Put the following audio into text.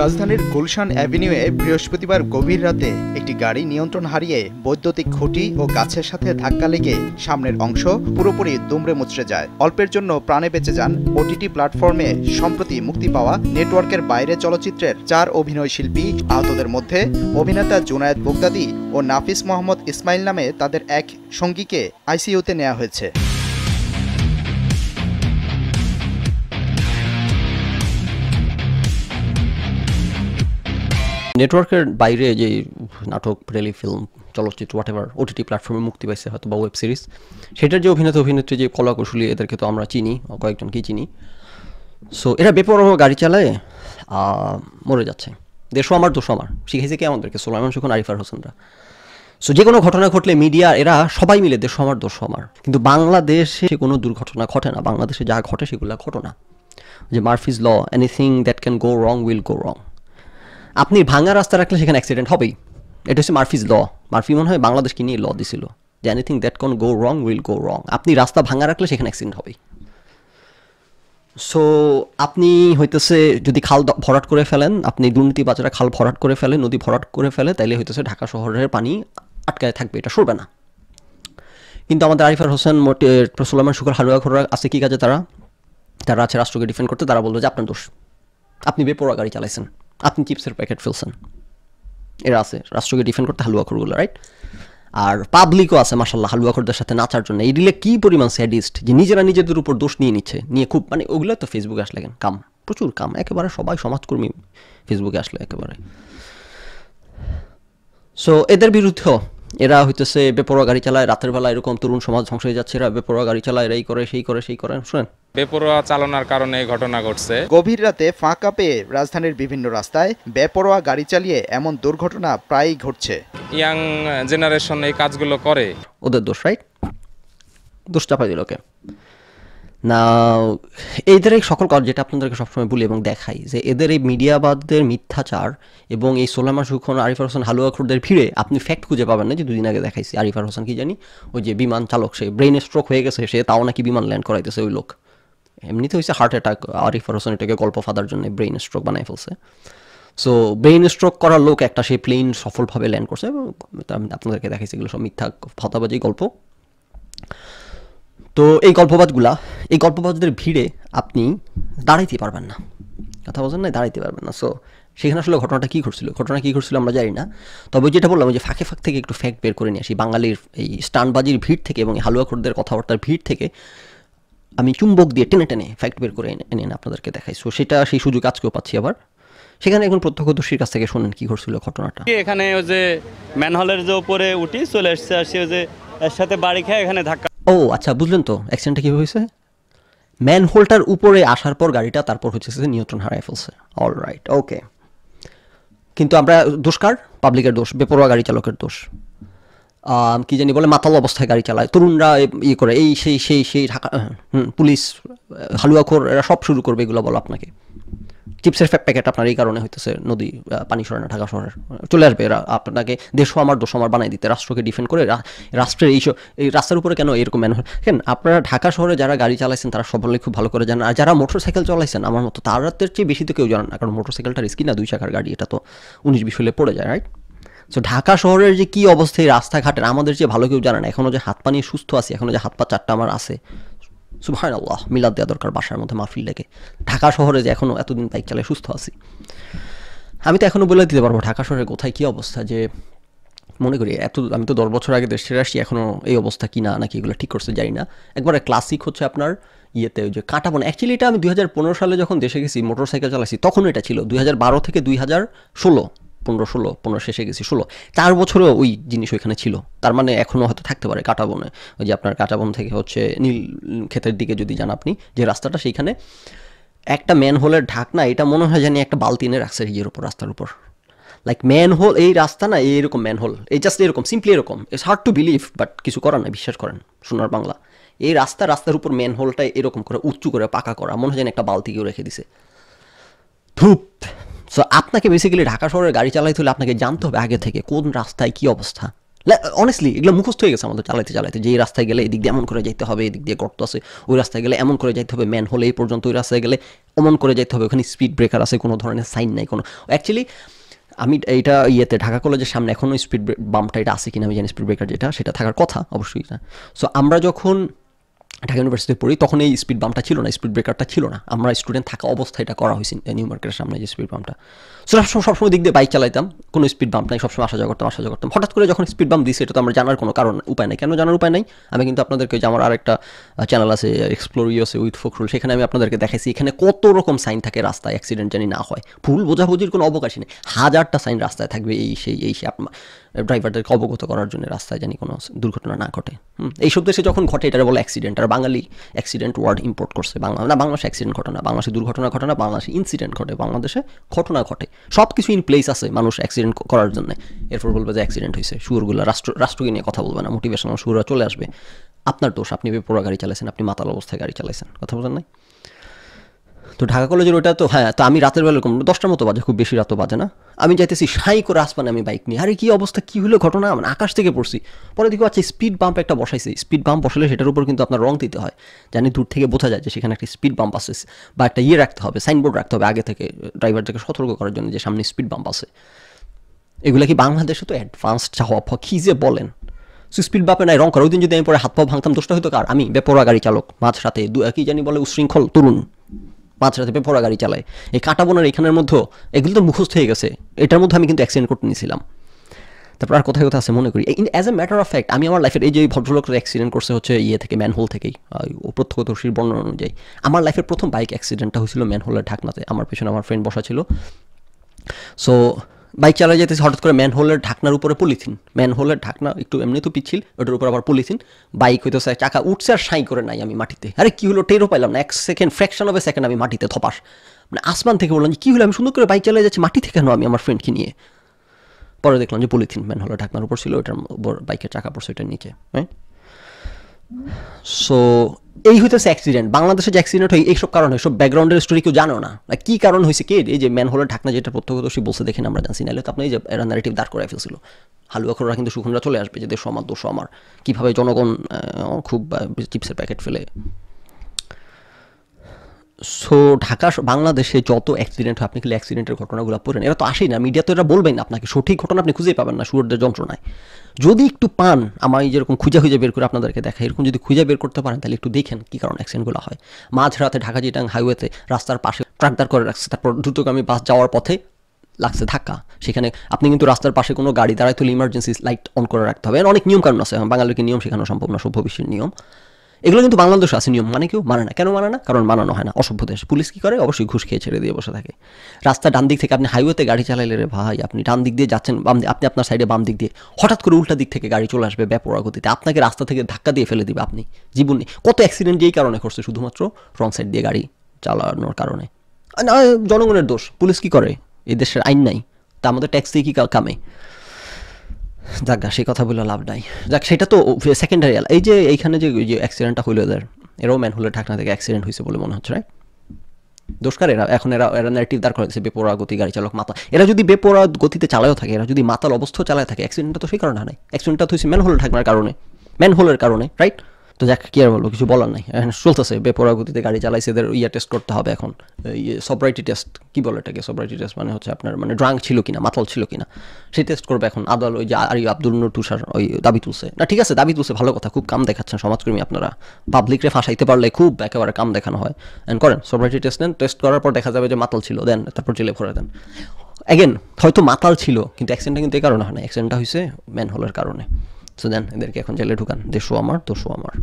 রাজধানীর গুলশান অ্যাভিনিউয়ে বৃহস্পতিবার গভীর রাতে একটি গাড়ি নিয়ন্ত্রণ হারিয়ে বৈদ্যুতিক খুঁটি ও গাছের সাথে ধাক্কা লেগে সামনের অংশ পুরোপুরি দুমড়ে মুচড়ে যায় অল্পের জন্য প্রাণে বেঁচে যান ওটিটি প্ল্যাটফর্মে সম্প্রতি মুক্তি পাওয়া নেটওয়ার্কের বাইরে চলচ্চিত্রের চার অভিনয় শিল্পী আহতদের মধ্যে অভিনেতা জুনায়দ বোগদাদি ও নাফিস মোহাম্মদ ইসমাইল নামে তাদের এক সঙ্গীকে আইসিইউতে নেওয়া হয়েছে নেটওয়ার্কের বাইরে যে নাটক ফিল্ম চলচ্চিত্র হোয়াটেভার ওটিটি প্ল্যাটফর্মে মুক্তি পাইছে হয়তো বা ওয়েব সিরিজ সেটার যে অভিনেতা অভিনেত্রী যে কলাকুশলী এদেরকে তো আমরা চিনি কয়েকজনকেই চিনি সো এরা বেপর গাড়ি চালায় মরে যাচ্ছে দেশও আমার দোষ আমার শিখেছে কি আমাদেরকে সোলাইমান সুখন আরিফার হোসেনরা সো যে কোনো ঘটনা ঘটলে মিডিয়া এরা সবাই মিলে দেশ আমার দোষ আমার কিন্তু বাংলাদেশে কোনো দুর্ঘটনা ঘটে না বাংলাদেশে যা ঘটে সেগুলো ঘটনা যে Murphy's law anything that can go wrong will go wrong আপনি ভাঙা রাস্তা রাখলে সেখানে অ্যাক্সিডেন্ট হবেই এটা হচ্ছে মার্ফিজ ল মার্ফি মনে হয় বাংলাদেশকে নিয়ে ল দিছিল যে এনিথিং দ্যাট কন গো রং উইল গো রং আপনি রাস্তা ভাঙা রাখলে সেখানে অ্যাক্সিডেন্ট হবেই সো আপনি হইতেছে যদি খাল ভরাট করে ফেলেন আপনি দুর্নীতি বাজারা খাল ভরাট করে ফেলে নদী ভরাট করে ফেলে তাইলে হইতেছে ঢাকা শহরের পানি আটকায় থাকবে এটা সরবে না কিন্তু আমাদের আরিফার হোসেন মোটে সুলাইমান শুকর হালুয়া খোরা আছে কী কাজে তারা তারা আছে রাষ্ট্রকে ডিফেন্ড করতে তারা বললো যে আপনার দোষ আপনি বেপরোয়া গাড়ি চালাইছেন আপনি চিপসের প্যাকেট ফেলছেন এরা আছে রাষ্ট্রকে ডিফেন্ড করতে হালুয়া রাইট আর পাবলিকও আছে মাসাল্লাহ হালুয়াখরদের সাথে নাচার জন্য এই রিলে কী পরিমাণ স্যাডিস্ট যে নিজেরা নিজেদের উপর দোষ নিয়ে নিচ্ছে নিয়ে খুব মানে ওগুলো তো ফেসবুকে আসলে কেন কাম প্রচুর কাম একেবারে সবাই সমাজকর্মী ফেসবুকে আসলে একেবারে সো এদের বিরুদ্ধেও এরা হইতেছে বেপরোয়া গাড়ি চালায় রাতের বেলা এরকম তরুণ সমাজ ধ্বংস হয়ে যাচ্ছে এরা বেপরোয়া গাড়ি চালায় এরাই করে সেই করে সেই করে শুনেন বেপরোয়া চালানোর কারণে ঘটনা ঘটছে গভীর রাতে ফাঁকা পেয়ে রাজধানীর বিভিন্ন রাস্তায় বেপরোয়া গাড়ি চালিয়ে এমন দুর্ঘটনা প্রায়ই ঘটছে ইয়াং জেনারেশন এই কাজগুলো করে ওদের দোষ রাইট দোষ চাপাই দিল ওকে না এদের এই সকল কাজ যেটা আপনাদেরকে সবসময় বলি এবং দেখাই যে এদের এই মিডিয়াবাদদের মিথ্যাচার এবং এই সোলামা সুখন আরিফার হোসেন হালুয়াখুরদের ভিড়ে আপনি ফ্যাক্ট খুঁজে পাবেন না যে দুদিন আগে দেখাইছি আরিফার হোসেন কি জানি ওই যে বিমান চালক সে ব্রেন স্ট্রোক হয়ে গেছে সে তাও নাকি বিমান ল্যান্ড করাইতেছে ওই লোক এমনিতে হয়েছে হার্ট অ্যাটাক আরিফার হোসেন এটাকে গল্প ফাদার জন্য ব্রেন স্ট্রোক বানাই ফেলছে সো ব্রেন স্ট্রোক করার লোক একটা সেই প্লেন সফলভাবে ল্যান্ড করছে আপনাদেরকে দেখাইছে এগুলো সব মিথ্যা ফতাবাজি গল্প তো এই গল্পপাতগুলা এই গল্পপাতদের ভিড়ে আপনি দাঁড়াইতে পারবেন না কথা বলছেন না দাঁড়াইতে পারবেন না সো সেখানে আসলে ঘটনাটা কী ঘটছিল ঘটনা কী ঘটছিল আমরা জানি না তবে যেটা বললাম যে ফাঁকে ফাঁক থেকে একটু ফ্যাক্ট বের করে নিয়ে আসি বাঙালির এই স্টানবাজির ভিড় থেকে এবং হালুয়া হালুয়াখোরদের কথাবার্তার ভিড় থেকে আমি চুম্বক দিয়ে টেনে টেনে ফ্যাক্ট বের করে এনে এনে আপনাদেরকে দেখাই সো সেটা সেই সুযোগ আজকেও পাচ্ছি আবার সেখানে এখন প্রত্যক্ষদর্শীর কাছ থেকে শোনেন কি ঘটছিল ঘটনাটা এখানে ওই যে ম্যানহলের যে উপরে উঠি চলে এসছে আসি ওই যে এর সাথে বাড়ি খেয়ে এখানে ধাক্কা ও আচ্ছা বুঝলেন তো অ্যাক্সিডেন্টটা কীভাবে হয়েছে ম্যান হোলটার উপরে আসার পর গাড়িটা তারপর হচ্ছে নিয়ন্ত্রণ হারায় ফেলছে অল রাইট ওকে কিন্তু আমরা দোষকার পাবলিকের দোষ বেপরোয়া গাড়ি চালকের দোষ কি জানি বলে মাতাল অবস্থায় গাড়ি চালায় তরুণরা ইয়ে করে এই সেই সেই সেই ঢাকা হুম পুলিশ হালুয়াখোর এরা সব শুরু করবে এগুলো বলো আপনাকে চিপসের প্যাকেট আপনার এই কারণে হইতেছে নদী পানি সরে না ঢাকা শহরের চলে আসবে এরা আপনাকে দেশও আমার দোষ আমার বানাই দিতে রাষ্ট্রকে ডিফেন্ড করে রাষ্ট্রের এই এই রাস্তার উপরে কেন এরকম ম্যান দেখেন আপনারা ঢাকা শহরে যারা গাড়ি চালাইছেন তারা সকলে খুব ভালো করে জানেন আর যারা মোটর সাইকেল চালাইছেন আমার মতো তারাদের চেয়ে বেশি তো কেউ জানেন না কারণ মোটর সাইকেলটা রিস্কি না দুই চাকার গাড়ি এটা তো উনিশ বিশ হলে পড়ে যায় রাইট সো ঢাকা শহরের যে কী অবস্থায় রাস্তাঘাটের আমাদের যে ভালো কেউ জানে না এখনও যে হাত পা নিয়ে সুস্থ আছে এখনও যে হাত পা চারটা আমার আছে সুভান আল্লাহ মিলাদ দেওয়া দরকার বাসার মধ্যে মাহফিল ডেকে ঢাকা শহরে যে এখনও এতদিন বাইক চালায় সুস্থ আছি আমি তো এখনও বলে দিতে পারবো ঢাকা শহরে কোথায় কী অবস্থা যে মনে করি এত আমি তো দশ বছর আগে দেশ ছেড়ে আসি এখনও এই অবস্থা কি না নাকি এগুলো ঠিক করছে জানি না একবারে ক্লাসিক হচ্ছে আপনার ইয়েতে ওই যে কাঁটাবন অ্যাকচুয়ালি এটা আমি দুই সালে যখন দেশে গেছি মোটর সাইকেল চালাইছি তখন এটা ছিল দুই থেকে দুই পনেরো ষোলো পনেরো শেষে গেছি ষোলো চার বছরেও ওই জিনিস ওইখানে ছিল তার মানে এখনও হয়তো থাকতে পারে কাটাবনে ওই যে আপনার কাটাবন থেকে হচ্ছে নীল ক্ষেতের দিকে যদি যান আপনি যে রাস্তাটা সেইখানে একটা ম্যান ঢাক ঢাকনা এটা মনে হয় জানি একটা বালতি এনে রাখছে ইয়ের উপর রাস্তার উপর লাইক ম্যান হোল এই রাস্তা না এইরকম হোল এই জাস্ট এরকম সিম্পলি এরকম it's hard to believe but কিছু করার না বিশ্বাস করেন সোনার বাংলা এই রাস্তা রাস্তার উপর ম্যান হোলটা এরকম করে উঁচু করে পাকা করা মনে হয় যেন একটা বালতি বালতিকেও রেখে দিছে ধূপ সো আপনাকে বেসিক্যালি ঢাকা শহরের গাড়ি চালাইতে হলে আপনাকে জানতে হবে আগে থেকে কোন রাস্তায় কী অবস্থা অনেস্টলি এগুলো মুখস্থ হয়ে গেছে আমাদের চালাইতে চালাইতে যে রাস্তায় গেলে এদিক দিয়ে এমন করে যাইতে হবে এদিক দিয়ে গর্ত আছে ওই রাস্তায় গেলে এমন করে যাইতে হবে ম্যান হলে এই পর্যন্ত ওই রাস্তায় গেলে এমন করে যাইতে হবে ওখানে স্পিড ব্রেকার আছে কোনো ধরনের সাইন নাই কোনো অ্যাকচুয়ালি আমি এটা ইয়েতে ঢাকা কলেজের সামনে এখনও স্পিড বাম্পটা এটা আছে কিনা আমি জানি স্পিড ব্রেকার যেটা সেটা থাকার কথা অবশ্যই না সো আমরা যখন ঢাকা ইউনিভার্সিটি পড়ি তখন এই স্পিড বামটা ছিল না স্পিড ব্রেকারটা ছিল না আমরা স্টুডেন্ট থাকা অবস্থায় এটা করা হয়েছে নিউ মার্কেটের সামনে যে স্পিড বামটা সো সবসময় সবসময় দিক দিয়ে বাইক চালাইতাম কোনো স্পিড বাম্প নাই সবসময় আসা যাওয়া করতাম আসা যাওয়া করতাম হঠাৎ করে যখন স্পিড বাম্প দিয়েছে এটা তো আমরা জানার কোনো কারণ উপায় নাই কেন জানার উপায় নাই আমি কিন্তু আপনাদেরকে যে আমার আরেকটা চ্যানেল আছে এক্সপ্লোরিও আছে উইথ ফখরুল সেখানে আমি আপনাদেরকে দেখাইছি এখানে কত রকম সাইন থাকে রাস্তায় অ্যাক্সিডেন্ট জানি না হয় ভুল বোঝাবুঝির কোনো অবকাশ নেই হাজারটা সাইন রাস্তায় থাকবে এই সেই এই সে আপনার ড্রাইভারদেরকে অবগত করার জন্য রাস্তায় জানি কোনো দুর্ঘটনা না ঘটে এইসব দেশে যখন ঘটে এটা বলে অ্যাক্সিডেন্ট আর বাঙালি অ্যাক্সিডেন্ট ওয়ার্ড ইম্পোর্ট করছে বাংলা না বাংলাদেশে অ্যাক্সিডেন্ট ঘটনা বাংলাদেশে দুর্ঘটনা ঘটনা বাংলাদেশে ইনসিডেন্ট ঘটে বাংলাদেশে ঘটনা ঘটে সব কিছু ইন প্লেস আছে মানুষ অ্যাক্সিডেন্ট করার জন্য এরপর বলবে যে অ্যাক্সিডেন্ট হয়েছে সুরগুলো রাষ্ট্র রাষ্ট্রকে নিয়ে কথা বলবে না মোটিভেশনাল সুররা চলে আসবে আপনার দোষ আপনি বেপোড়া গাড়ি চালাইছেন আপনি মাতাল অবস্থায় গাড়ি চালাইছেন কথা বলেন নাই তো ঢাকা কলেজের ওটা তো হ্যাঁ তো আমি রাতের বেলা কম দশটার মতো বাজে খুব বেশি রাতও বাজে না আমি যাইতেছি সাই করে আসপানে আমি বাইক নিয়ে আরে কী অবস্থা কী হলো ঘটনা মানে আকাশ থেকে পড়ছি পরে দেখো আচ্ছা স্পিড বাম্প একটা বসাইছে স্পিড বাম্প বসালে সেটার উপর কিন্তু আপনার রং দিতে হয় জানি দূর থেকে বোঝা যায় যে সেখানে একটা স্পিড বাম্প আছে বা একটা ইয়ে রাখতে হবে সাইনবোর্ড রাখতে হবে আগে থেকে ড্রাইভারটাকে সতর্ক করার জন্য যে সামনে স্পিড বাম্প আছে এগুলো কি বাংলাদেশে তো অ্যাডভান্সড হওয়া কী যে বলেন সুস্পিড বাপে নাই রং করা ওই দিন যদি আমি পরে হাত পা ভাঙতাম দোষটা হয়তো কার আমি বেপরোয়া গাড়ি চালক মাঝ সাথে দু একই জানি বলে উশৃঙ্খল তরুণ পাঁচ রাতে পড়া গাড়ি চালায় এই কাটাবোনার এখানের মধ্যেও এগুলো তো মুখস্থ হয়ে গেছে এটার মধ্যে আমি কিন্তু অ্যাক্সিডেন্ট করতে নিয়েছিলাম তারপর আর কোথায় কোথায় আছে মনে করি in as a matter of fact আমি আমার লাইফের এই যে ভদ্রলোকের অ্যাক্সিডেন্ট করছে হচ্ছে ইয়ে থেকে ম্যানহোল থেকেই প্রত্যক্ষদর্শীর বর্ণনা অনুযায়ী আমার লাইফের প্রথম বাইক অ্যাক্সিডেন্টটা হয়েছিল ম্যানহোলের ঢাকনাতে আমার পেছনে আমার ফ্রেন্ড বসা ছিল সো বাইক চালা যেতে হঠাৎ করে ম্যানহোলের ঢাকনার উপরে পলিথিন ম্যানহোলের ঢাকনা একটু এমনি তো পিচ্ছিল ওটার উপর আবার পলিথিন বাইক হইতো চাকা উঠছে আর সাই করে নাই আমি মাটিতে আরে কী হলো টেরও পাইলাম না এক second fraction of a second আমি মাটিতে থপাস মানে আসমান থেকে বললাম যে কী হলো আমি সুন্দর করে বাইক চালিয়ে যাচ্ছি মাটি থেকে কেন আমি আমার ফ্রেন্ডকে নিয়ে পরে দেখলাম যে পলিথিন ম্যানহোলের ঢাকনার উপর ছিল ওটার উপর বাইকের চাকা পড়ছে ওটার নিচে হ্যাঁ সো এই হইতেছে অ্যাক্সিডেন্ট বাংলাদেশে যে অ্যাক্সিডেন্ট হয় এইসব কারণ হয় সব ব্যাকগ্রাউন্ডের স্টোরি কেউ জানো না কী কারণ হয়েছে কে এই যে ম্যান হলের ঢাকনা যেটা প্রত্যক্ষদর্শী বলছে দেখেন আমরা জানছি নাহলে তো আপনি এই যে এরা ন্যারেটিভ দাঁড় করে ফেলছিল হালুয়াখররা কিন্তু সুখনরা চলে আসবে যে দেশ আমার দোষ আমার কীভাবে জনগণ খুব চিপসের প্যাকেট ফেলে সো ঢাকা বাংলাদেশে যত অ্যাক্সিডেন্ট হয় আপনি খালি অ্যাক্সিডেন্টের ঘটনাগুলো পড়েন এরা তো আসেই না মিডিয়া তো এটা বলবেন আপনাকে সঠিক ঘটনা আপনি খুঁজেই পাবেন না সুরদের যন্ত্রণায় যদি একটু পান আমার যেরকম খুঁজে খুঁজে বের করে আপনাদেরকে দেখায় এরকম যদি খুঁজে বের করতে পারেন তাহলে একটু দেখেন কী কারণে অ্যাক্সিডেন্টগুলো হয় মাঝরাতে ঢাকা জিটাং হাইওয়েতে রাস্তার পাশে ট্রাকদার করে রাখছে তারপর দ্রুতগামী বাস যাওয়ার পথে লাগছে ধাক্কা সেখানে আপনি কিন্তু রাস্তার পাশে কোনো গাড়ি দাঁড়ায় তুলে ইমার্জেন্সি লাইট অন করে রাখতে হবে অনেক নিয়মকানুন আছে বাঙালিকে নিয়ম শেখানো সম্ভব না সভ্য ভবিষ্যের নিয়ম এগুলো কিন্তু বাংলাদেশ আছে নিয়ম মানে কেউ মানে না কেন মানে না কারণ মানানো হয় না অসভ্য দেশ পুলিশ কী করে অবশ্যই ঘুষ খেয়ে ছেড়ে দিয়ে বসে থাকে রাস্তা ডান দিক থেকে আপনি হাইওয়েতে গাড়ি চালাইলে রে ভাই আপনি ডান দিক দিয়ে যাচ্ছেন বাম আপনি আপনার সাইডে বাম দিক দিয়ে হঠাৎ করে উল্টা দিক থেকে গাড়ি চলে আসবে ব্যাপরা গতিতে আপনাকে রাস্তা থেকে ধাক্কা দিয়ে ফেলে দিবে আপনি জীবন নেই কত অ্যাক্সিডেন্ট যেই কারণে করছে শুধুমাত্র রং সাইড দিয়ে গাড়ি চালানোর কারণে জনগণের দোষ পুলিশ কী করে এই দেশের আইন নাই তা আমাদের ট্যাক্সি কী কামে যাক গা সেই কথা বলে লাভ নাই যাক সেটা তো সেকেন্ডারি এই যে এইখানে যে অ্যাক্সিডেন্টটা হইলো এদের এরাও ম্যানহোলের ঠাকনা থেকে অ্যাক্সিডেন্ট হয়েছে বলে মনে হচ্ছে দোষকার এরা এখন এরা এরা ন্যারেটিভ দাঁড় করেছে বেপোরা গতি গাড়ি চালক মাতা এরা যদি বেপোরা গতিতে চালায়ও থাকে এরা যদি মাতাল অবস্থা চালায় থাকে অ্যাক্সিডেন্টটা তো সেই কারণে হয় নাই অ্যাক্সিডেন্টটা তো হয়েছে ম্যানহোলের ঠাকনার কারণে ম্যানহোলের কারণে রাইট তো দেখ কি আর বলবো কিছু বলার নাই চলতেছে বেপরা গতিতে গাড়ি চালাইছে এদের ইয়ে টেস্ট করতে হবে এখন ইয়ে সবরাইটি টেস্ট কি বলে এটাকে সবরাইটি টেস্ট মানে হচ্ছে আপনার মানে ড্রাঙ্ক ছিল কিনা মাতাল ছিল কিনা সেই টেস্ট করবে এখন আদাল ওই যে আর আব্দুল নুর তুষার ওই দাবি তুলছে না ঠিক আছে দাবি তুলছে ভালো কথা খুব কাম দেখাচ্ছেন সমাজকর্মী আপনারা পাবলিকরে ফাঁসাইতে পারলে খুব একেবারে কাম দেখানো হয় অ্যান্ড করেন সবরাইটি টেস্ট নেন টেস্ট করার পর দেখা যাবে যে মাতাল ছিল দেন তারপর জেলে ভরে দেন অ্যাগেন হয়তো মাতাল ছিল কিন্তু অ্যাক্সিডেন্টটা কিন্তু এই কারণে হয় না অ্যাক্সিডেন্টটা হয়েছে হোলের কারণে সো দেন এদেরকে এখন জেলে ঢুকান দেশো আমার দোষো আমার